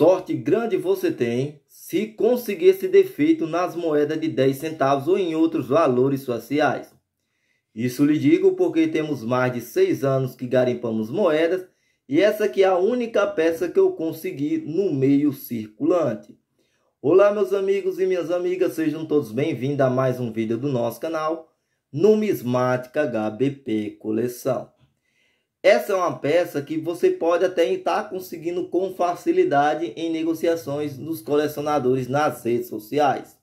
Sorte grande você tem se conseguir esse defeito nas moedas de 10 centavos ou em outros valores sociais. Isso lhe digo porque temos mais de 6 anos que garimpamos moedas e essa aqui é a única peça que eu consegui no meio circulante. Olá meus amigos e minhas amigas, sejam todos bem-vindos a mais um vídeo do nosso canal Numismática HBP Coleção. Essa é uma peça que você pode até estar conseguindo com facilidade em negociações dos colecionadores nas redes sociais.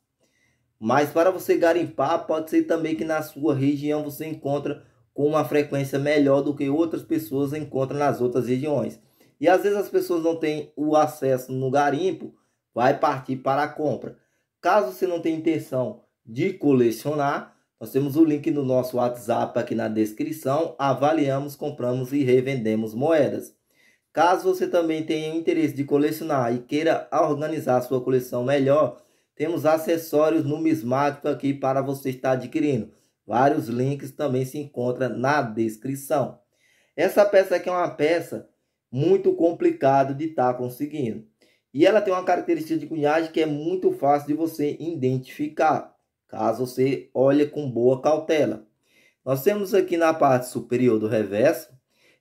Mas para você garimpar, pode ser também que na sua região você encontra com uma frequência melhor do que outras pessoas encontram nas outras regiões. E às vezes as pessoas não têm o acesso no garimpo, vai partir para a compra. Caso você não tenha intenção de colecionar, nós temos o link no nosso WhatsApp aqui na descrição. Avaliamos, compramos e revendemos moedas. Caso você também tenha interesse de colecionar e queira organizar sua coleção melhor, temos acessórios numismáticos aqui para você estar adquirindo. Vários links também se encontram na descrição. Essa peça aqui é uma peça muito complicada de estar tá conseguindo. E ela tem uma característica de cunhagem que é muito fácil de você identificar caso você olhe com boa cautela. Nós temos aqui na parte superior do reverso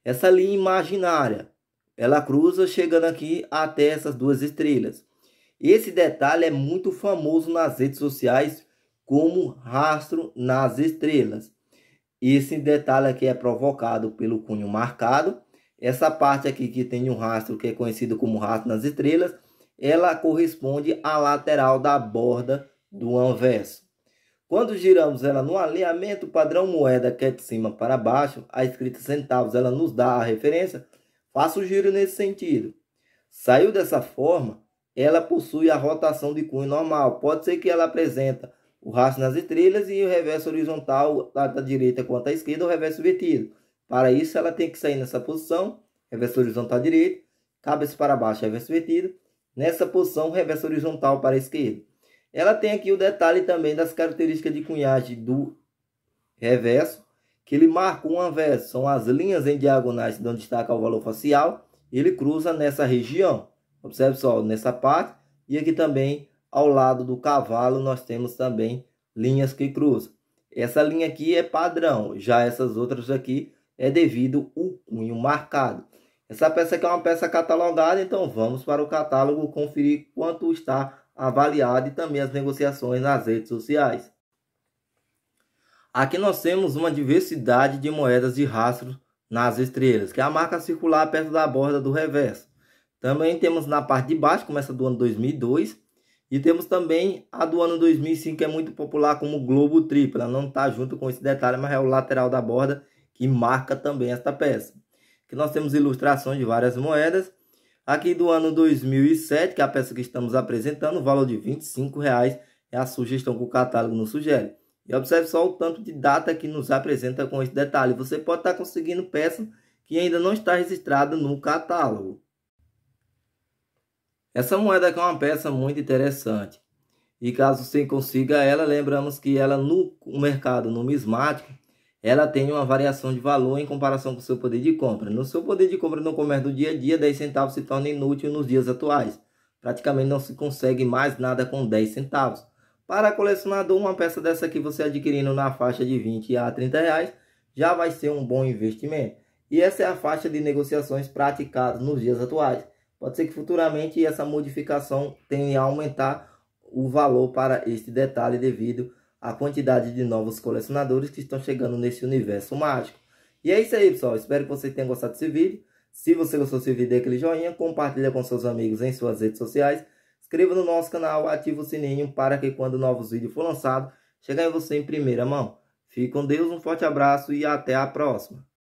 essa linha imaginária. Ela cruza chegando aqui até essas duas estrelas. Esse detalhe é muito famoso nas redes sociais como rastro nas estrelas. Esse detalhe aqui é provocado pelo cunho marcado. Essa parte aqui que tem um rastro que é conhecido como rastro nas estrelas, ela corresponde à lateral da borda do anverso. Quando giramos ela no alinhamento padrão moeda, que é de cima para baixo, a escrita centavos ela nos dá a referência, faça o giro nesse sentido. Saiu dessa forma, ela possui a rotação de cunho normal. Pode ser que ela apresenta o rastro nas estrelas e o reverso horizontal, da direita quanto à esquerda, o reverso invertido. Para isso, ela tem que sair nessa posição, reverso horizontal à direita, cabeça para baixo, reverso invertido. Nessa posição, reverso horizontal para a esquerda. Ela tem aqui o detalhe também das características de cunhagem do reverso, que ele marca um anverso, são as linhas em diagonais onde destaca o valor facial, ele cruza nessa região. Observe só, nessa parte, e aqui também ao lado do cavalo nós temos também linhas que cruzam. Essa linha aqui é padrão, já essas outras aqui é devido o cunho marcado. Essa peça aqui é uma peça catalogada, então vamos para o catálogo conferir quanto está avaliada e também as negociações nas redes sociais. Aqui nós temos uma diversidade de moedas de rastro nas estrelas, que é a marca circular perto da borda do reverso. Também temos na parte de baixo, começa do ano 2002, e temos também a do ano 2005, que é muito popular como Globo Tripla. Não está junto com esse detalhe, mas é o lateral da borda que marca também esta peça. Que nós temos ilustrações de várias moedas Aqui do ano 2007, que é a peça que estamos apresentando, o valor de R$ 25,00 é a sugestão que o catálogo nos sugere. E observe só o tanto de data que nos apresenta com esse detalhe. Você pode estar conseguindo peça que ainda não está registrada no catálogo. Essa moeda aqui é uma peça muito interessante. E caso você consiga ela, lembramos que ela no mercado numismático, ela tem uma variação de valor em comparação com o seu poder de compra. No seu poder de compra no comércio do dia a dia, 10 centavos se torna inútil nos dias atuais. Praticamente não se consegue mais nada com 10 centavos. Para colecionador, uma peça dessa aqui você adquirindo na faixa de 20 a 30 reais já vai ser um bom investimento. E essa é a faixa de negociações praticadas nos dias atuais. Pode ser que futuramente essa modificação tenha a aumentar o valor para este detalhe devido a a quantidade de novos colecionadores que estão chegando nesse universo mágico. E é isso aí, pessoal. Espero que vocês tenham gostado desse vídeo. Se você gostou desse vídeo, dê aquele joinha, compartilha com seus amigos em suas redes sociais, inscreva no nosso canal, ative o sininho para que quando novos vídeos for lançado, em você em primeira mão. Fique com Deus, um forte abraço e até a próxima.